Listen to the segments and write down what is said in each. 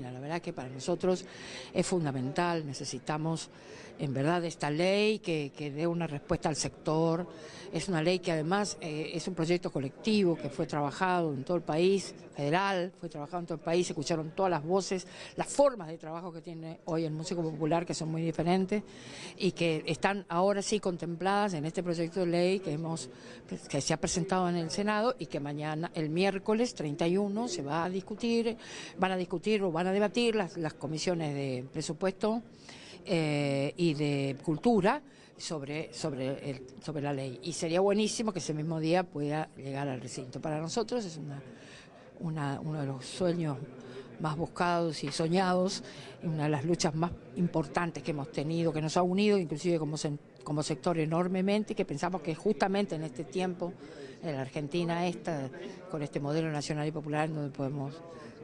La verdad que para nosotros es fundamental, necesitamos en verdad esta ley que, dé una respuesta al sector, es una ley que además eh, es un proyecto colectivo que fue trabajado en todo el país, federal, fue trabajado en todo el país, se escucharon todas las voces, las formas de trabajo que tiene hoy el músico popular que son muy diferentes y que están ahora sí contempladas en este proyecto de ley que, hemos, que se ha presentado en el Senado y que mañana, el miércoles 31, se va a discutir, van a discutir o van a a debatir las, comisiones de presupuesto eh, y de cultura sobre, sobre, el, sobre la ley. Y sería buenísimo que ese mismo día pueda llegar al recinto. Para nosotros es una, una uno de los sueños más buscados y soñados, una de las luchas más importantes que hemos tenido, que nos ha unido inclusive como, como sector enormemente, que pensamos que justamente en este tiempo, en la Argentina esta, con este modelo nacional y popular, donde podemos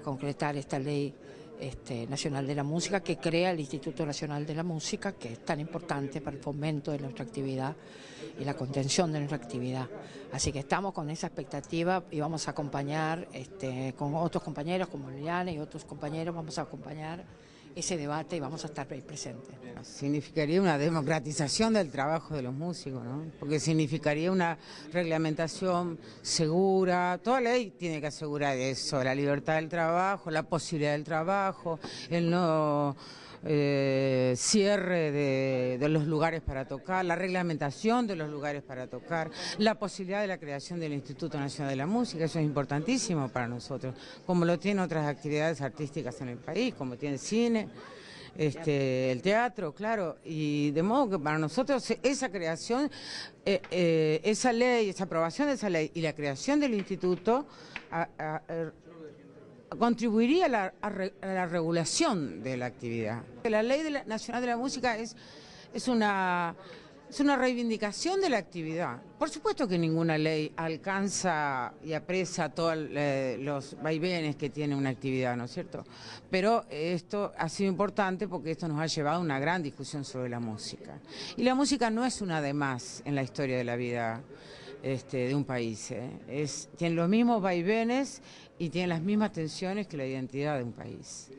concretar esta ley este, Nacional de la Música que crea el Instituto Nacional de la Música, que es tan importante para el fomento de nuestra actividad y la contención de nuestra actividad. Así que estamos con esa expectativa y vamos a acompañar este, con otros compañeros como Liliana y otros compañeros, vamos a acompañar ese debate y vamos a estar ahí presentes. Significaría una democratización del trabajo de los músicos, ¿no? Porque significaría una reglamentación segura, toda ley tiene que asegurar eso, la libertad del trabajo, la posibilidad del trabajo, el no eh, cierre de, los lugares para tocar, la reglamentación de los lugares para tocar, la posibilidad de la creación del Instituto Nacional de la Música, eso es importantísimo para nosotros, como lo tienen otras actividades artísticas en el país, como tiene el cine. Este, el teatro, claro, y de modo que para nosotros esa creación, eh, eh, esa ley, esa aprobación de esa ley y la creación del instituto contribuiría a la, regulación de la actividad. La Ley Nacional de la Música es, es una es una reivindicación de la actividad. Por supuesto que ninguna ley alcanza y apresa todos eh, los vaivenes que tiene una actividad, ¿no es cierto? Pero esto ha sido importante porque esto nos ha llevado a una gran discusión sobre la música. Y la música no es una de más en la historia de la vida este, de un país. ¿eh? tienen los mismos vaivenes y tiene las mismas tensiones que la identidad de un país.